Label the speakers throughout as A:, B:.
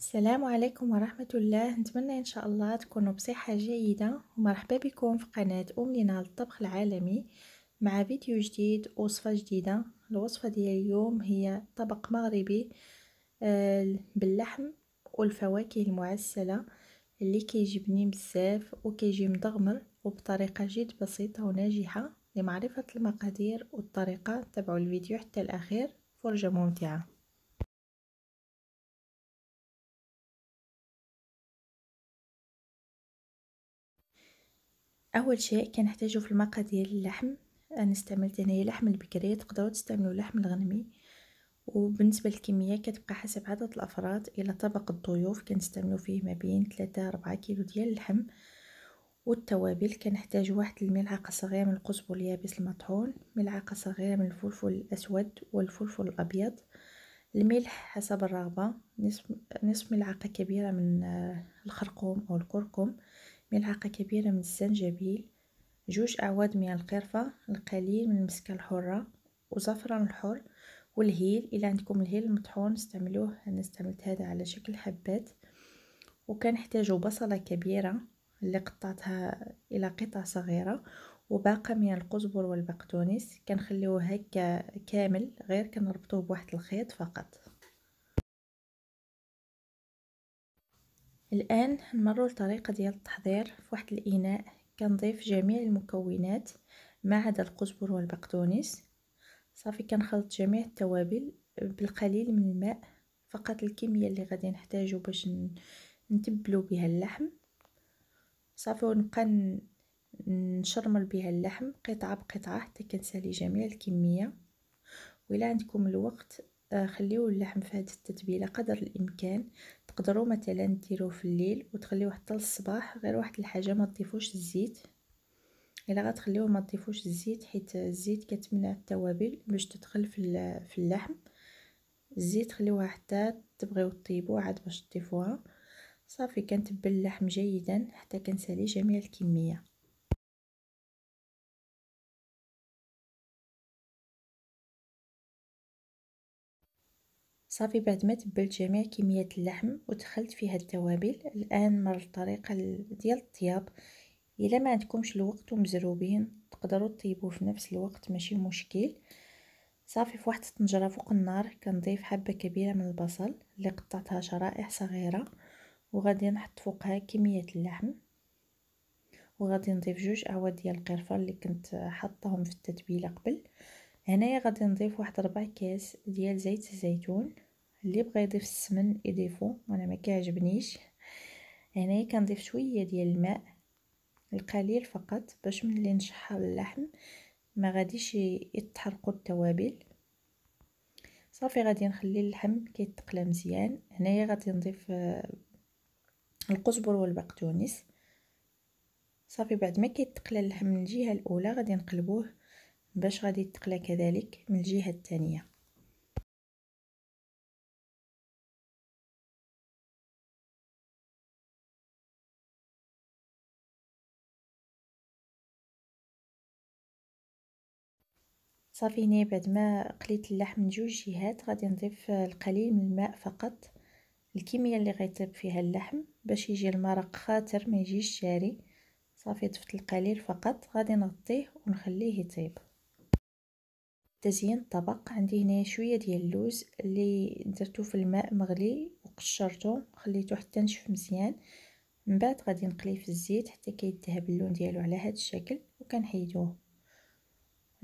A: السلام عليكم ورحمة الله نتمنى إن شاء الله تكونوا بصحة جيدة ومرحبا بكم في قناة أم لنا للطبخ العالمي مع فيديو جديد وصفة جديدة الوصفة ديال اليوم هي طبق مغربي آه، باللحم والفواكه المعسلة اللي كيجبني بزاف وكيجي مدغمر وبطريقة جد بسيطة وناجحة لمعرفة المقادير والطريقة تابعوا الفيديو حتى الأخير فرجة ممتعة اول شيء كنحتاجو في المقادير ديال اللحم انا استعملت هنايا لحم البكري تقدروا تستعملوا لحم الغنمي وبالنسبه للكميه كتبقى حسب عدد الافراد الى طبق الضيوف كنستعملوا فيه ما بين 3 4 كيلو ديال اللحم والتوابل كنحتاج واحد الملعقه صغيره من القزبر اليابس المطحون ملعقه صغيره من الفلفل الاسود والفلفل الابيض الملح حسب الرغبه نصف نصف ملعقه كبيره من آه، الخرقوم او الكركم ملعقة كبيرة من الزنجبيل جوج أعواد من القرفة القليل من المسكة الحرة وزفران الحر والهيل إلا عندكم الهيل المطحون استعملوه أنا استعملت هذا على شكل حبات وكنحتاجو بصلة كبيرة اللي قطعتها إلى قطع صغيرة وباقة من القزبر والبقدونس كنخليوه هكا كامل غير كنربطوه بواحد الخيط فقط الآن نمروا لطريقة ديال التحضير في واحد الإناء كنضيف جميع المكونات ما عدا القزبر والبقدونس صافي كنخلط جميع التوابل بالقليل من الماء فقط الكمية اللي غادي نحتاجو باش نتبلو بها اللحم صافي ونبقى نشرمل بها اللحم قطعة بقطعة حتى كنسالي جميع الكمية وإلا عندكم الوقت آه، خليو اللحم في هذه التتبيله قدر الامكان تقدروا مثلا ديروه في الليل وتخليوه حتى للصباح غير واحد الحاجه ما تضيفوش الزيت الا غتخليوه ما تضيفوش الزيت حيت الزيت كتمنع التوابل باش تدخل في في اللحم الزيت خليوها حتى تبغيو طيبو عاد باش تضيفوها صافي كنتبل اللحم جيدا حتى كنسالي جميع الكميه صافي بعد ما تبلت جميع كميات اللحم ودخلت فيها التوابل الان مر الطريقه ديال الطياب الا ما عندكمش الوقت ومزروبين تقدروا تطيبوا في نفس الوقت ماشي مشكل صافي في واحد الطنجره فوق النار كنضيف حبه كبيره من البصل اللي قطعتها شرائح صغيره وغادي نحط فوقها كميه اللحم وغادي نضيف جوج اعواد ديال القرفه اللي كنت حطهم في التتبيله قبل هنايا غادي نضيف واحد ربع كاس ديال زيت الزيتون اللي بغى يضيف السمن يضيفو وانا ما كيعجبنيش هنايا كنضيف شويه ديال الماء القليل فقط باش ملي نشحر اللحم ما غاديش يتحرقوا التوابل صافي غادي نخلي اللحم كيتقلى مزيان هنايا غادي نضيف آه، القزبر والبقدونس صافي بعد ما كيتقلى اللحم من الجهه الاولى غادي نقلبوه باش غادي يتقلى كذلك من الجهه الثانيه صافي هنا بعد ما قليت اللحم من جوج جهات غادي نضيف القليل من الماء فقط الكميه اللي غيطيب فيها اللحم باش يجي المرق خاطر ما يجيش جاري صافي ضفت القليل فقط غادي نغطيه ونخليه يطيب تزيين الطبق عندي هنايا شويه ديال اللوز اللي درتو في الماء مغلي وقشرته خليته حتى نشف مزيان من بعد غادي نقليه في الزيت حتى كيذهب اللون ديالو على هذا الشكل وكنحيدوه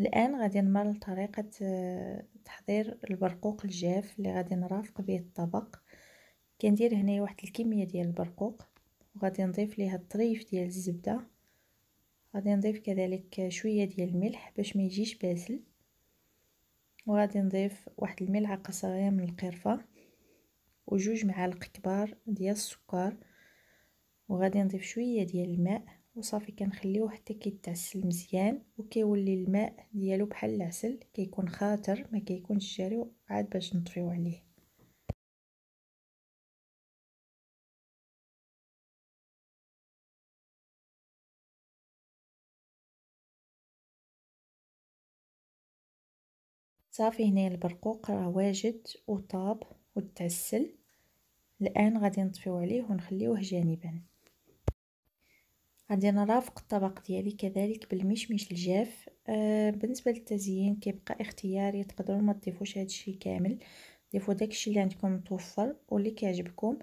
A: الان غادي نمر لطريقه آه، تحضير البرقوق الجاف اللي غادي نرافق به الطبق كندير هنايا واحد الكميه ديال البرقوق وغادي نضيف ليها الطريف ديال الزبده غادي نضيف كذلك شويه ديال الملح باش ما يجيش باسل وغادي نضيف واحد الملعقه صغيره من القرفه وجوج معالق كبار ديال السكر وغادي نضيف شويه ديال الماء وصافي كنخليوه حتى كيتعسل مزيان وكيولي الماء ديالو بحال العسل كيكون خاطر ما كيكونش جاري عاد باش نطفيو عليه صافي هنا البرقوق راه واجد وطاب وتعسل الان غادي نطفيو عليه ونخليوه جانبا غادي نرافق الطبق ديالي كذلك بالمشمش الجاف آه بالنسبه للتزيين كيبقى اختياري تقدروا ما تضيفوش هادشي كامل ضيفوا داكشي اللي عندكم متوفر واللي كيعجبكم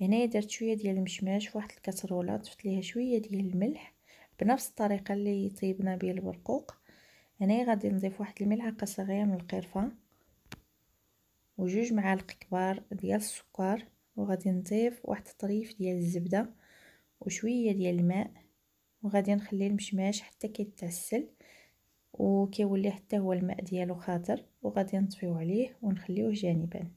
A: هنايا درت شويه ديال المشماش فواحد الكاسروله ضفت ليها شويه ديال الملح بنفس الطريقه اللي طيبنا به البرقوق هنايا غادي نضيف واحد الملعقه صغيره من القرفه وجوج معالق كبار ديال السكر وغادي نضيف واحد الطريف ديال الزبده وشويه ديال الماء وغادي نخلي المشماش حتى كيتعسل وكيولي حتى هو الماء ديالو خاطر وغادي نطفيو عليه ونخليوه جانبا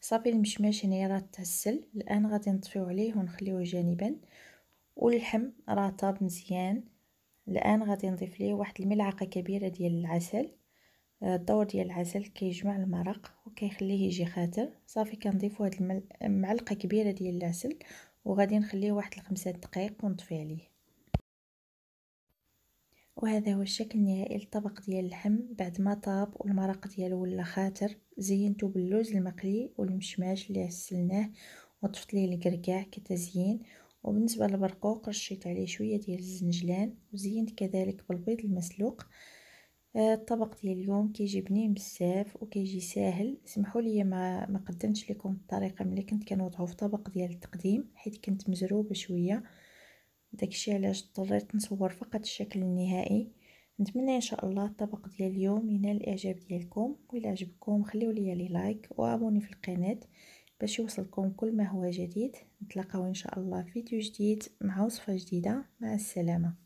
A: صافي المشماش هنايا راه تعسل الان غادي نطفيو عليه ونخليوه جانبا واللحم راه طاب مزيان الان غادي نضيف ليه واحد الملعقه كبيره ديال العسل الدور ديال العسل كيجمع المرق وكيخليه يجي خاتر صافي كنضيفو واحد المل... معلقه كبيره ديال العسل وغادي نخليه واحد لخمسة دقائق ونطفي عليه وهذا هو الشكل النهائي للطبق ديال اللحم بعد ما طاب والمرق ديالو ولا خاتر زينته باللوز المقلي والمشماش اللي عسلناه وضفت ليه الكركاع كتزيين وبالنسبه للبرقوق رشيت عليه شويه ديال الزنجلان وزينت كذلك بالبيض المسلوق آه، الطبق ديال اليوم كيجي بنين بزاف وكيجي ساهل سمحوا لي ما ما قدمتش لكم الطريقه ملي كنت كنوضعو في طبق ديال التقديم حيت كنت مزروبه شويه داكشي علاش اضطريت نصور فقط الشكل النهائي نتمنى ان شاء الله الطبق ديال اليوم ينال الاعجاب ديالكم وإلا عجبكم خليو لي لي لايك وابوني في القناه باش يوصلكم كل ما هو جديد نتلاقاو ان شاء الله في فيديو جديد مع وصفه جديده مع السلامه